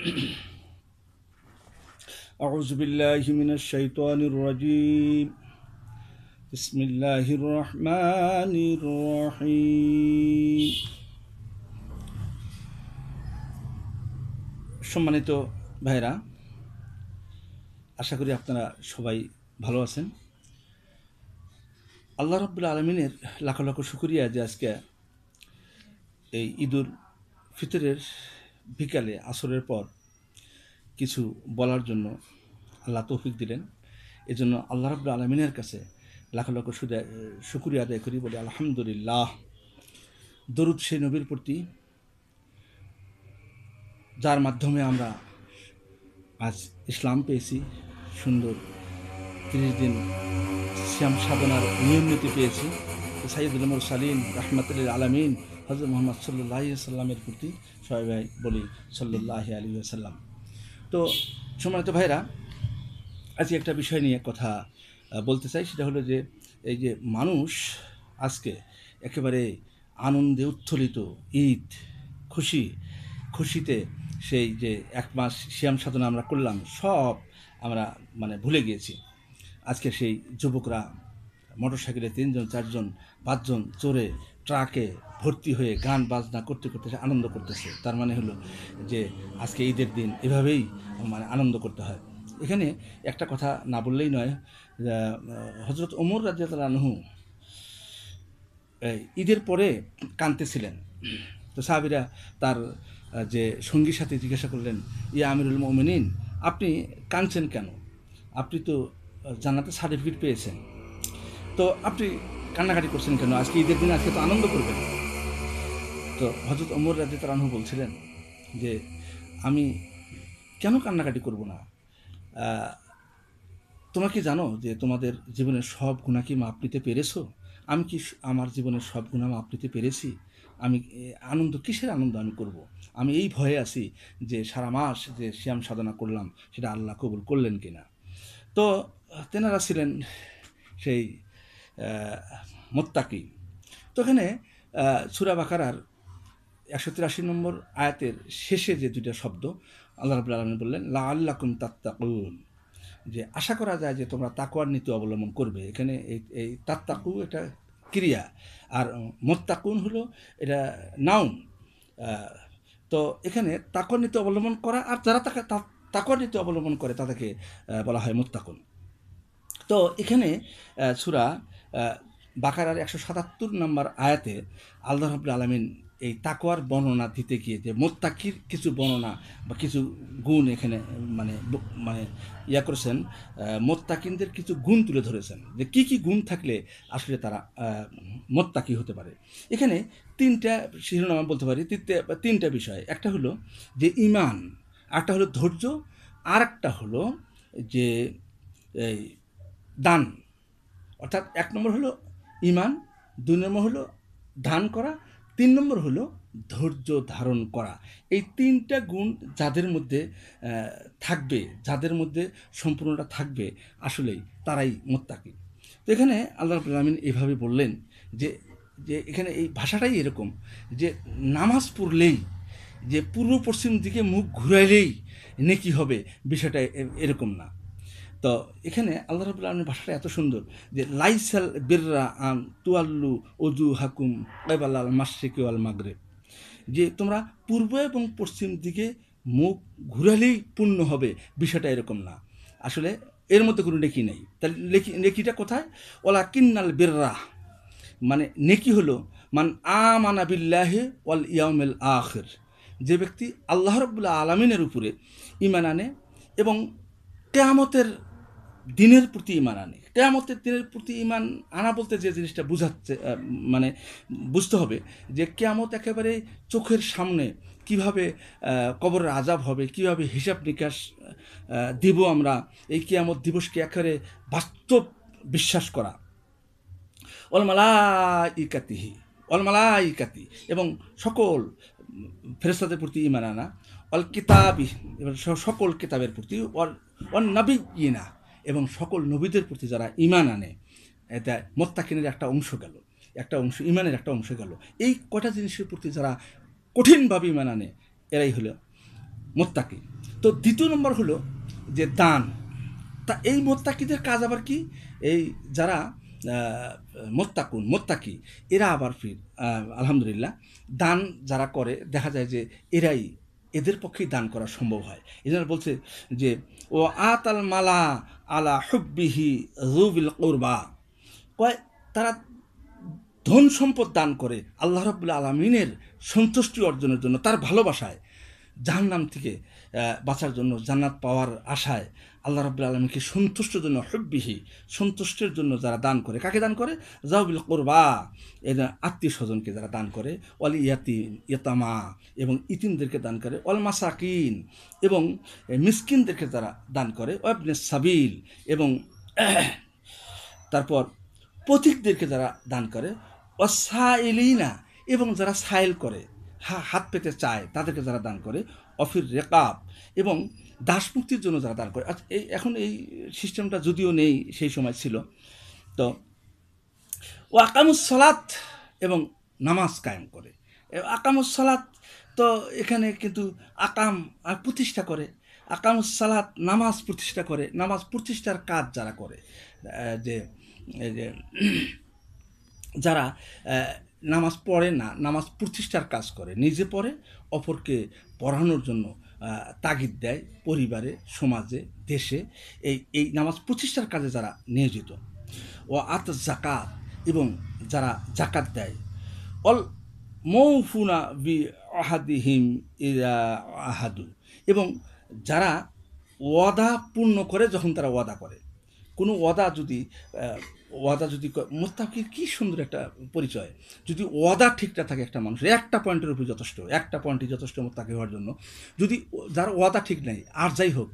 أعوذ بالله من الشيطان الرجيم بسم الله الرحمن الرحيم সম্মানিত ভাইরা আশা করি আপনারা সবাই ভালো আছেন আল্লাহ রব্বুল আলমিনের লাখো লাখো শুক্রিয়া যে আজকে এই ঈদুল ফিতরের বিকালে আসরের পর কিছু বলার জন্য আল্লাহ তৌফিক দিলেন এজন্য আল্লাহ রাবুল আলমিনের কাছে লাখ সুদে শুকুরিয়া আদায় করি বলে আলহামদুলিল্লাহ দরুদ সেই নবীর প্রতি যার মাধ্যমে আমরা আজ ইসলাম পেয়েছি সুন্দর তিরিশ দিন শ্যাম সাধনার নিয়ম নীতি পেয়েছি সাইদুল সালিম রাহমাতুল আলমিন হজরত মোহাম্মদ সাল্লাহ সাল্লামের প্রতি সবাই ভাই বলি সাল্লাহ আলী সাল্লাম তো সম্মানিত ভাইরা আজকে একটা বিষয় নিয়ে কথা বলতে চাই সেটা হলো যে এই যে মানুষ আজকে একেবারে আনন্দে উত্থলিত ঈদ খুশি খুশিতে সেই যে এক মাস শ্যাম সাধনা আমরা করলাম সব আমরা মানে ভুলে গিয়েছি আজকে সেই যুবকরা মোটরসাইকেলে তিনজন চারজন পাঁচজন চোরে ট্রাকে ভর্তি হয়ে গান বাজনা করতে করতে আনন্দ করতেছে তার মানে হলো যে আজকে ঈদের দিন এভাবেই মানে আনন্দ করতে হয় এখানে একটা কথা না বললেই নয় হজরত ওমর রাজিয়াল আনহু ঈদের পরে কাঁদতেছিলেন তো সাহাবিরা তার যে সঙ্গীর সাথে জিজ্ঞাসা করলেন ইয়া আমিরুল মোমিনিন আপনি কাঁদছেন কেন আপনি তো জানাতে সার্টিফিকেট পেয়েছেন তো আপনি কান্নাকাটি করছেন কেন আজকে ঈদের দিন আজকে তো আনন্দ করবেন তো হজরত অমর রাজি তারানহু বলছিলেন যে আমি কেন কান্নাকাটি করব না তোমরা কি জানো যে তোমাদের জীবনের সব গুণা কি মাপ নিতে পেরেছো আমি কি আমার জীবনের সব গুণা মাপ নিতে পেরেছি আমি আনন্দ কিসের আনন্দ আমি করব। আমি এই ভয়ে আছি যে সারা মাস যে শ্যাম সাধনা করলাম সেটা আল্লাহ কবুল করলেন কিনা তো তেনারা ছিলেন সেই মোত্তাকি তো এখানে সুরা বাকারার একশো তিরাশি নম্বর আয়াতের শেষে যে দুইটা শব্দ আল্লাহ রাবুল আলমিন বললেন লা আল্লাকুম তাত্তাকুন যে আশা করা যায় যে তোমরা তাকুয়ার নীতি অবলম্বন করবে এখানে এই এই তাত্তাকু এটা ক্রিয়া আর মোত্তাকুন হলো এটা নাউন তো এখানে তাকুয়ার নীতি অবলম্বন করা আর যারা তাকে তাকুয়ার নীতি অবলম্বন করে তাদেরকে বলা হয় মোত্তাকুন তো এখানে সুরা বাকারার একশো সাতাত্তর নম্বর আয়াতে আল্লাহ রবুল আলমিন এই তাকোয়ার বর্ণনা দিতে গিয়ে যে মোত্তাকির কিছু বর্ণনা বা কিছু গুণ এখানে মানে মানে ইয়া করেছেন মোত্তাকিনদের কিছু গুণ তুলে ধরেছেন যে কী কী গুণ থাকলে আসলে তারা মোত্তাকি হতে পারে এখানে তিনটা শিরোনাম বলতে পারি তিনটা বিষয় একটা হলো যে ইমান আরেকটা হলো ধৈর্য আর একটা হলো যে দান অর্থাৎ এক নম্বর হলো ইমান দুই নম্বর হলো দান করা তিন নম্বর হলো ধৈর্য ধারণ করা এই তিনটা গুণ যাদের মধ্যে থাকবে যাদের মধ্যে সম্পূর্ণটা থাকবে আসলেই তারাই মোত্তাকি তো এখানে আল্লাহ রবুল আলমিন এইভাবে বললেন যে যে এখানে এই ভাষাটাই এরকম যে নামাজ পড়লেই যে পূর্ব পশ্চিম দিকে মুখ ঘুরাইলেই নেকি হবে বিষয়টা এরকম না তো এখানে আল্লাহ রাবুল আলমের ভাষাটা এত সুন্দর যে লাইসাল বিররা আন তুয়াল্লু অজু হাকুম কেবাল আল মাসিকে আল মাগরে যে তোমরা পূর্ব এবং পশ্চিম দিকে মুখ ঘুরালেই পূর্ণ হবে বিষয়টা এরকম না আসলে এর মধ্যে কোনো নেকি নেই তাহলে নেকি নেকিটা কোথায় ওলা কিন্নাল বিররা মানে নেকি হলো মান বিল্লাহে ওয়াল ইয়ামেল আখের যে ব্যক্তি আল্লাহ রবুল্লা আলমিনের উপরে ইমান আনে এবং কেয়ামতের দিনের প্রতি ইমান আনি কেয়ামতের দিনের প্রতি ইমান আনা বলতে যে জিনিসটা বুঝাচ্ছে মানে বুঝতে হবে যে কেয়ামত একেবারে চোখের সামনে কিভাবে কবরের আজাব হবে কিভাবে হিসাব নিকাশ দিব আমরা এই কেয়ামত দিবসকে একেবারে বাস্তব বিশ্বাস করা অলমালা ইকাতিহি অলমালা ইকাতি এবং সকল ফেরেস্তাদের প্রতি ইমান আনা অল কিতাবি এবার সকল কিতাবের প্রতি অল অল ইনা এবং সকল নবীদের প্রতি যারা ইমান আনে এটা মোত্তাকিনের একটা অংশ গেল একটা অংশ ইমানের একটা অংশ গেল এই কটা জিনিসের প্রতি যারা কঠিনভাবে ইমান আনে এরাই হলো মোত্তাকি তো দ্বিতীয় নম্বর হলো যে দান তা এই মোত্তাকিদের কাজ আবার কি এই যারা মোত্তাকুন মোত্তাকি এরা আবার ফির আলহামদুলিল্লাহ দান যারা করে দেখা যায় যে এরাই এদের পক্ষেই দান করা সম্ভব হয় এজন্য বলছে যে ও আতাল মালা আলা হুব্বিহি রুবিল কোরবা কয় তারা ধন সম্পদ দান করে আল্লাহ রবুল্লা আলমিনের সন্তুষ্টি অর্জনের জন্য তার ভালোবাসায় জাহান্নাম থেকে বাঁচার জন্য জান্নাত পাওয়ার আশায় আল্লাহ রব্লা আলমীকে সন্তুষ্টের জন্য হব্বিহি সন্তুষ্টের জন্য যারা দান করে কাকে দান করে জাহবিল কোরবা এ আত্মীয় স্বজনকে যারা দান করে অল ইয়াতি ইয়তামা এবং ইতিনদেরকে দান করে অল মাসাকিন এবং মিসকিনদেরকে যারা দান করে ওয়াবনে সাবিল এবং তারপর পথিকদেরকে যারা দান করে অসাইলিনা এবং যারা সাইল করে হাত পেতে চায় তাদেরকে যারা দান করে অফির রেকাব এবং দাসমুক্তির জন্য যারা দান করে আচ্ছা এই এখন এই সিস্টেমটা যদিও নেই সেই সময় ছিল তো সালাত এবং নামাজ কায়েম করে আকামুসলাত তো এখানে কিন্তু আকাম প্রতিষ্ঠা করে সালাত নামাজ প্রতিষ্ঠা করে নামাজ প্রতিষ্ঠার কাজ যারা করে যে যারা নামাজ পড়ে না নামাজ প্রতিষ্ঠার কাজ করে নিজে পড়ে অপরকে পড়ানোর জন্য তাগিদ দেয় পরিবারে সমাজে দেশে এই এই নামাজ প্রতিষ্ঠার কাজে যারা নিয়োজিত ও আত জাকাত এবং যারা জাকাত দেয় অল মৌফুনা বি আহাদিহিম ইরা আহাদু এবং যারা ওয়াদা পূর্ণ করে যখন তারা ওয়াদা করে কোনো ওয়াদা যদি ওয়াদা যদি মোস্তাফির কী সুন্দর একটা পরিচয় যদি ওয়াদা ঠিকঠাক থাকে একটা মানুষের একটা পয়েন্টের উপর যথেষ্ট একটা পয়েন্টই যথেষ্ট মোত্তাকি হওয়ার জন্য যদি যার ওয়াদা ঠিক নেই আর যাই হোক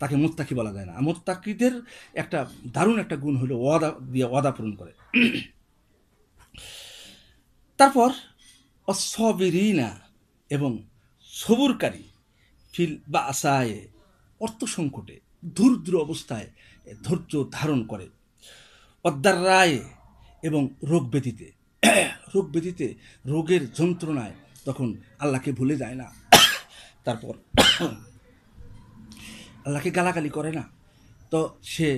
তাকে মোত্তাকি বলা যায় না মোত্তাকিদের একটা দারুণ একটা গুণ হলো ওয়াদা দিয়ে ওয়াদা পূরণ করে তারপর অসবিরিনা এবং সবুরকারী ফিল বা আশায় অর্থ সংকটে দুর্দ্র অবস্থায় ধৈর্য ধারণ করে অদ্দার রায় এবং রোগ ব্যতীতে রোগ ব্যতীতে রোগের যন্ত্রণায় তখন আল্লাহকে ভুলে যায় না তারপর আল্লাহকে গালাগালি করে না তো সে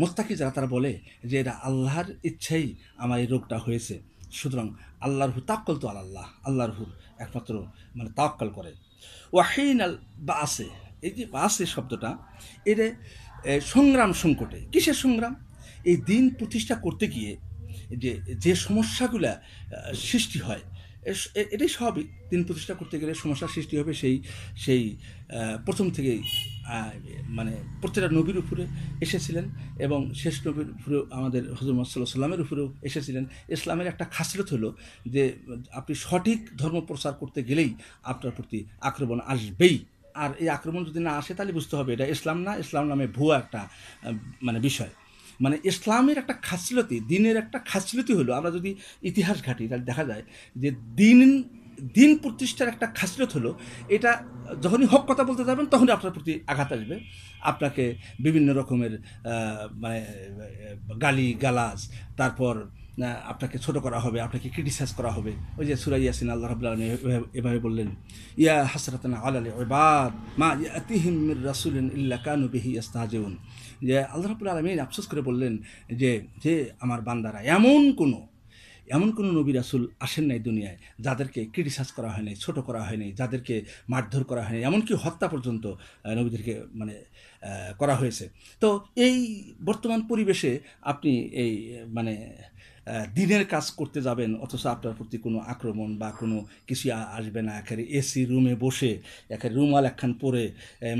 মোস্তাকি যারা তারা বলে যে এটা আল্লাহর ইচ্ছাই আমার এই রোগটা হয়েছে সুতরাং আল্লাহর হু তাক্কল তো আল্লাহ আল্লাহর হুর একমাত্র মানে তাক্কল করে ওয়াহিন আল বা আসে এই যে বাসে শব্দটা এটা সংগ্রাম সংকটে কিসের সংগ্রাম এই দিন প্রতিষ্ঠা করতে গিয়ে যে যে সমস্যাগুলা সৃষ্টি হয় এটাই স্বাভাবিক দিন প্রতিষ্ঠা করতে গেলে সমস্যার সৃষ্টি হবে সেই সেই প্রথম থেকেই মানে প্রত্যেকটা নবীর উপরে এসেছিলেন এবং শেষ নবীর উপরেও আমাদের হজর মোহাম্মদ সাল্লামের উপরেও এসেছিলেন ইসলামের একটা খাসিলত হলো যে আপনি সঠিক ধর্ম প্রচার করতে গেলেই আপনার প্রতি আক্রমণ আসবেই আর এই আক্রমণ যদি না আসে তাহলে বুঝতে হবে এটা ইসলাম না ইসলাম নামে ভুয়া একটা মানে বিষয় মানে ইসলামের একটা খাসিলতি দিনের একটা খাসিলতি হলো আমরা যদি ইতিহাস ঘাটি তাহলে দেখা যায় যে দিন দিন প্রতিষ্ঠার একটা খাসিয়ত হলো এটা যখনই হক কথা বলতে যাবেন তখনই আপনার প্রতি আঘাত আসবে আপনাকে বিভিন্ন রকমের মানে গালি গালাজ তারপর আপনাকে ছোট করা হবে আপনাকে ক্রিটিসাইজ করা হবে ওই যে সুরাই ইয়াসিন আল্লাহ রাবুল্লাহ এভাবে বললেন ইয়া হাসরাতানা আল আলী ওবাদ মা ইয়াতিহিম রাসুল ইল্লা কানু বিহি ইস্তাহাজেউন যে আল্লাহ রাবুল্লাহ আলমিন আফসোস করে বললেন যে যে আমার বান্দারা এমন কোনো এমন কোনো নবী রাসুল আসেন নাই দুনিয়ায় যাদেরকে ক্রিটিসাইজ করা হয় নাই ছোটো করা হয়নি যাদেরকে মারধর করা হয়নি এমনকি হত্যা পর্যন্ত নবীদেরকে মানে করা হয়েছে তো এই বর্তমান পরিবেশে আপনি এই মানে দিনের কাজ করতে যাবেন অথচ আপনার প্রতি কোনো আক্রমণ বা কোনো কিছু আসবে না একেবারে এসি রুমে বসে একেবারে রুমাল একখান পরে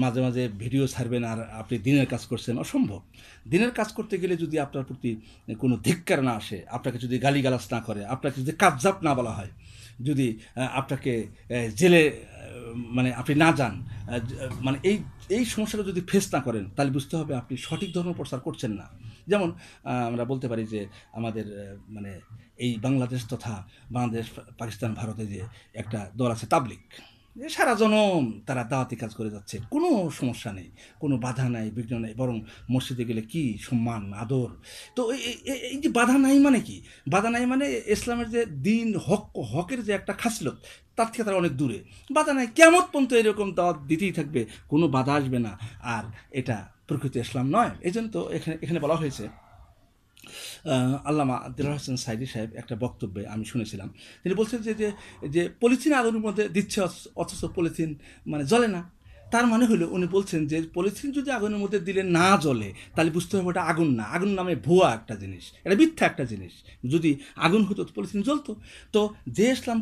মাঝে মাঝে ভিডিও ছাড়বেন আর আপনি দিনের কাজ করছেন অসম্ভব দিনের কাজ করতে গেলে যদি আপনার প্রতি কোনো ধিক্কার না আসে আপনাকে যদি গালিগালাজ না করে আপনাকে যদি কাবজাপ না বলা হয় যদি আপনাকে জেলে মানে আপনি না যান মানে এই এই সমস্যাটা যদি ফেস না করেন তাহলে বুঝতে হবে আপনি সঠিক ধর্ম প্রচার করছেন না যেমন আমরা বলতে পারি যে আমাদের মানে এই বাংলাদেশ তথা বাংলাদেশ পাকিস্তান ভারতে যে একটা দল আছে তাবলিক যে সারা জনম তারা দাওয়াতি কাজ করে যাচ্ছে কোনো সমস্যা নেই কোনো বাধা নাই বিঘ্ন নেই বরং মসজিদে গেলে কি সম্মান আদর তো এই যে বাধা নাই মানে কি বাধা নাই মানে ইসলামের যে দিন হক হকের যে একটা খাসলত তার থেকে তারা অনেক দূরে বাধা নাই কেমন পর্যন্ত এরকম দাওয়াত দিতেই থাকবে কোনো বাধা আসবে না আর এটা প্রকৃত ইসলাম নয় এই জন্য তো এখানে এখানে বলা হয়েছে আল্লামা আদিল হাসান সাইদি সাহেব একটা বক্তব্যে আমি শুনেছিলাম তিনি বলছেন যে যে পলিথিন আগুনের মধ্যে দিচ্ছে অথচ পলিথিন মানে জ্বলে না তার মানে হলো উনি বলছেন যে পলিথিন যদি আগুনের মধ্যে দিলে না জ্বলে তাহলে বুঝতে হবে ওটা আগুন না আগুন নামে ভুয়া একটা জিনিস এটা মিথ্যা একটা জিনিস যদি আগুন হতো পলিথিন জ্বলতো তো যে ইসলাম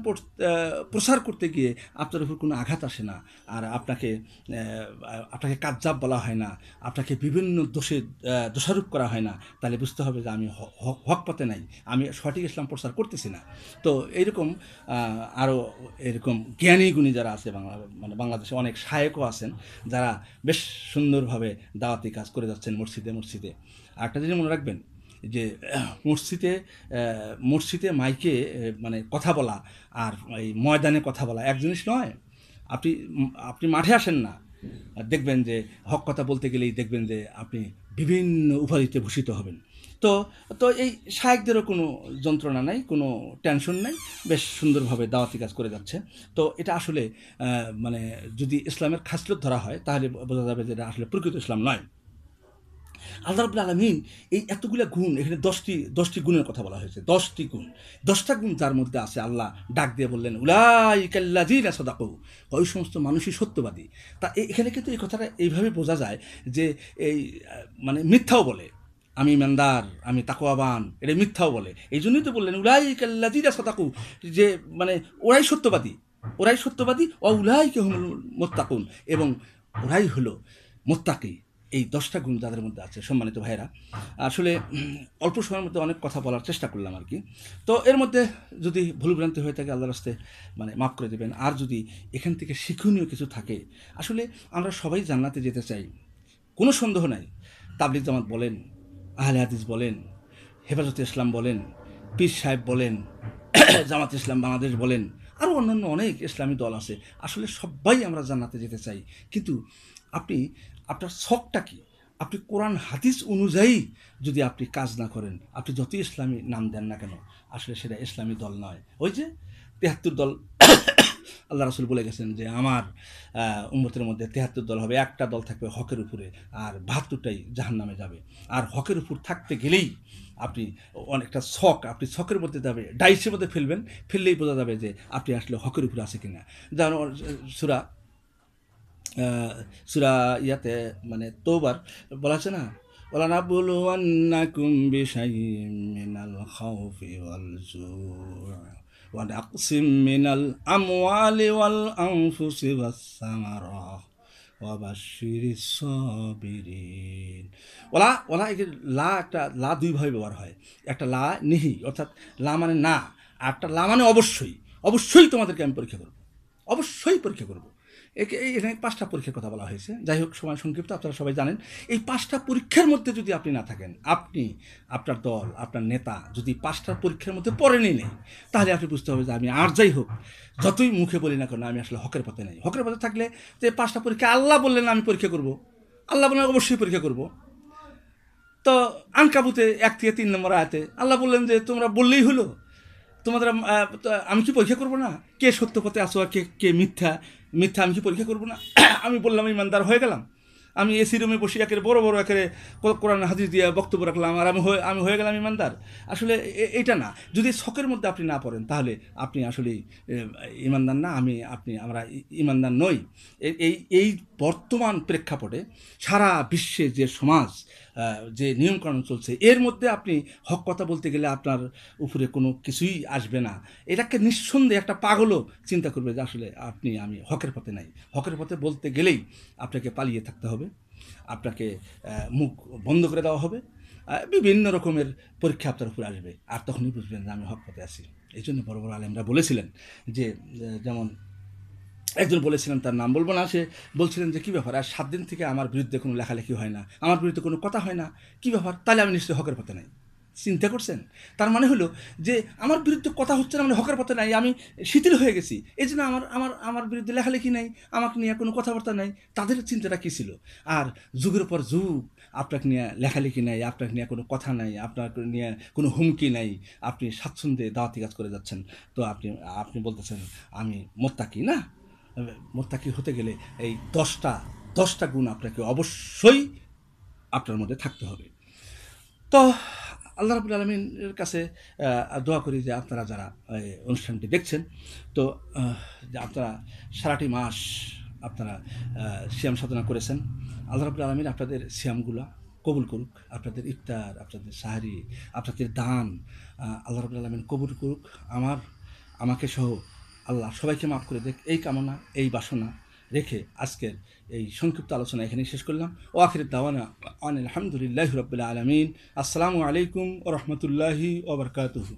প্রসার করতে গিয়ে আপনার উপর কোনো আঘাত আসে না আর আপনাকে আপনাকে কাজজাব বলা হয় না আপনাকে বিভিন্ন দোষে দোষারোপ করা হয় না তাহলে বুঝতে হবে যে আমি হক পথে নাই আমি সঠিক ইসলাম প্রসার করতেছি না তো এইরকম আরও এরকম জ্ঞানী গুণী যারা আছে বাংলা মানে বাংলাদেশে অনেক সহায়কও আছে আছেন যারা বেশ সুন্দরভাবে দাওয়াতি কাজ করে যাচ্ছেন মসজিদে মসজিদে আরেকটা জিনিস মনে রাখবেন যে মসজিদে মসজিদে মাইকে মানে কথা বলা আর এই ময়দানে কথা বলা এক জিনিস নয় আপনি আপনি মাঠে আসেন না দেখবেন যে হক কথা বলতে গেলেই দেখবেন যে আপনি বিভিন্ন উপাধিতে ভূষিত হবেন তো তো এই শায়েকদেরও কোনো যন্ত্রণা নাই কোনো টেনশন নাই বেশ সুন্দরভাবে দাওয়াতি কাজ করে যাচ্ছে তো এটা আসলে মানে যদি ইসলামের খাসলত ধরা হয় তাহলে বোঝা যাবে যে এটা আসলে প্রকৃত ইসলাম নয় আল্লাহ রবুল আলমিন এই এতগুলো গুণ এখানে দশটি দশটি গুণের কথা বলা হয়েছে দশটি গুণ দশটা গুণ যার মধ্যে আছে আল্লাহ ডাক দিয়ে বললেন উলাই কাল্লাজিরা কৌ ওই সমস্ত মানুষই সত্যবাদী তা এখানে কিন্তু এই কথাটা এইভাবে বোঝা যায় যে এই মানে মিথ্যাও বলে আমি মেন্দার আমি তাকুয়াবান এটা মিথ্যাও বলে এই জন্যই তো বললেন উলাই কাল্লাজিরা সতাকু যে মানে ওরাই সত্যবাদী ওরাই সত্যবাদী ও উলাই কেহমুল মোত্তাকুন এবং ওরাই হলো মোত্তাকি এই দশটা গুণ যাদের মধ্যে আছে সম্মানিত ভাইরা আসলে অল্প সময়ের মধ্যে অনেক কথা বলার চেষ্টা করলাম আর কি তো এর মধ্যে যদি ভুলভ্রান্তি হয়ে থাকে আল্লাহ রাস্তে মানে মাফ করে দেবেন আর যদি এখান থেকে শিক্ষণীয় কিছু থাকে আসলে আমরা সবাই জান্নাতে যেতে চাই কোনো সন্দেহ নাই তাবলিক জামাত বলেন আহলে হাদিস বলেন হেফাজতে ইসলাম বলেন পীর সাহেব বলেন জামাত ইসলাম বাংলাদেশ বলেন আরও অন্যান্য অনেক ইসলামী দল আছে আসলে সবাই আমরা জানাতে যেতে চাই কিন্তু আপনি আপনার শখটা কি আপনি কোরআন হাদিস অনুযায়ী যদি আপনি কাজ না করেন আপনি যতই ইসলামী নাম দেন না কেন আসলে সেটা ইসলামী দল নয় ওই যে তেহাত্তর দল আল্লাহ রসুল বলে গেছেন যে আমার উম্মতের মধ্যে তেহাত্তর দল হবে একটা দল থাকবে হকের উপরে আর বাহাত্তরটাই জাহান নামে যাবে আর হকের উপর থাকতে গেলেই আপনি অনেকটা শখ আপনি শখের মধ্যে যাবে ডাইসের মধ্যে ফেলবেন ফেললেই বোঝা যাবে যে আপনি আসলে হকের উপরে আছে কিনা যেমন সুরা সুরা ইয়াতে মানে তোবার বলা আছে না ولنبلونكم بشيء من الخوف والجوع ونقص من الأموال والأنفس والثمرات وبشر الصابرين ওলা ওলা এই লা একটা লা দুইভাবে ব্যবহার হয় একটা লা নেহি অর্থাৎ লা মানে না আরটা লা মানে অবশ্যই অবশ্যই তোমাদেরকে আমি পরীক্ষা করব অবশ্যই পরীক্ষা করবো একে এখানে পাঁচটা পরীক্ষার কথা বলা হয়েছে যাই হোক সময় সংক্ষিপ্ত আপনারা সবাই জানেন এই পাঁচটা পরীক্ষার মধ্যে যদি আপনি না থাকেন আপনি আপনার দল আপনার নেতা যদি পাঁচটা পরীক্ষার মধ্যে পড়েনি নেই তাহলে আপনি বুঝতে হবে যে আমি আর যাই হোক যতই মুখে বলি না কেন আমি আসলে হকের পথে নেই হকের পথে থাকলে যে পাঁচটা পরীক্ষা আল্লাহ বললেন আমি পরীক্ষা করব আল্লাহ বললেন অবশ্যই পরীক্ষা করব তো আনকাবুতে এক থেকে তিন নম্বর আয়াতে আল্লাহ বললেন যে তোমরা বললেই হলো তোমাদের আমি কি পরীক্ষা করবো না কে সত্য পথে আসো আর কে কে মিথ্যা মিথ্যা আমি কি পরীক্ষা করবো না আমি বললাম ইমানদার হয়ে গেলাম আমি এসি রুমে বসে একের বড় বড় একের কোরআন হাদিস দিয়ে বক্তব্য রাখলাম আর আমি হয়ে আমি হয়ে গেলাম ইমানদার আসলে এটা না যদি শখের মধ্যে আপনি না পড়েন তাহলে আপনি আসলে ইমানদার না আমি আপনি আমরা ইমানদার নই এই এই বর্তমান প্রেক্ষাপটে সারা বিশ্বে যে সমাজ যে নিয়মকানুন চলছে এর মধ্যে আপনি হক কথা বলতে গেলে আপনার উপরে কোনো কিছুই আসবে না এটাকে নিঃসন্দেহে একটা পাগলও চিন্তা করবে যে আসলে আপনি আমি হকের পথে নাই হকের পথে বলতে গেলেই আপনাকে পালিয়ে থাকতে হবে আপনাকে মুখ বন্ধ করে দেওয়া হবে বিভিন্ন রকমের পরীক্ষা আপনার উপরে আসবে আর তখনই বুঝবেন যে আমি হক পথে আসি এই জন্য বড় বড় আলেমরা বলেছিলেন যে যেমন একজন বলেছিলেন তার নাম বলবো না সে বলছিলেন যে কী ব্যাপার আর সাত দিন থেকে আমার বিরুদ্ধে কোনো লেখালেখি হয় না আমার বিরুদ্ধে কোনো কথা হয় না কী ব্যাপার তাহলে আমি নিশ্চয়ই হকের পথে নাই চিন্তা করছেন তার মানে হলো যে আমার বিরুদ্ধে কথা হচ্ছে না মানে হকের পথে নাই আমি শিথিল হয়ে গেছি এই জন্য আমার আমার আমার বিরুদ্ধে লেখালেখি নাই আমাকে নিয়ে কোনো কথাবার্তা নাই তাদের চিন্তাটা কী ছিল আর যুগের পর যুগ আপনাকে নিয়ে লেখালেখি নাই আপনাকে নিয়ে কোনো কথা নাই আপনার নিয়ে কোনো হুমকি নাই আপনি স্বাচ্ছন্দ্যে দাওয়াতি কাজ করে যাচ্ছেন তো আপনি আপনি বলতেছেন আমি মোত্তাকি না মোত্তাকি হতে গেলে এই দশটা দশটা গুণ আপনাকে অবশ্যই আপনার মধ্যে থাকতে হবে তো আল্লাহ রাবুল আলমিনের কাছে দোয়া করি যে আপনারা যারা অনুষ্ঠানটি দেখছেন তো যে আপনারা সারাটি মাস আপনারা শ্যাম সাধনা করেছেন আল্লাহ রাবুল আলমিন আপনাদের শ্যামগুলা কবুল করুক আপনাদের ইফতার আপনাদের সাহারি আপনাদের দান আল্লাহ রাবুল আলমিন কবুল করুক আমার আমাকে সহ আল্লাহ সবাইকে মাফ করে দেখ এই কামনা এই বাসনা রেখে আজকের এই সংক্ষিপ্ত আলোচনা এখানেই শেষ করলাম ও আখির দাওয়ানা আন আলহামদুলিল্লাহ রবিল্লা আলমিন আসসালামু আলাইকুম ও রহমতুল্লাহি ওবরকাতহু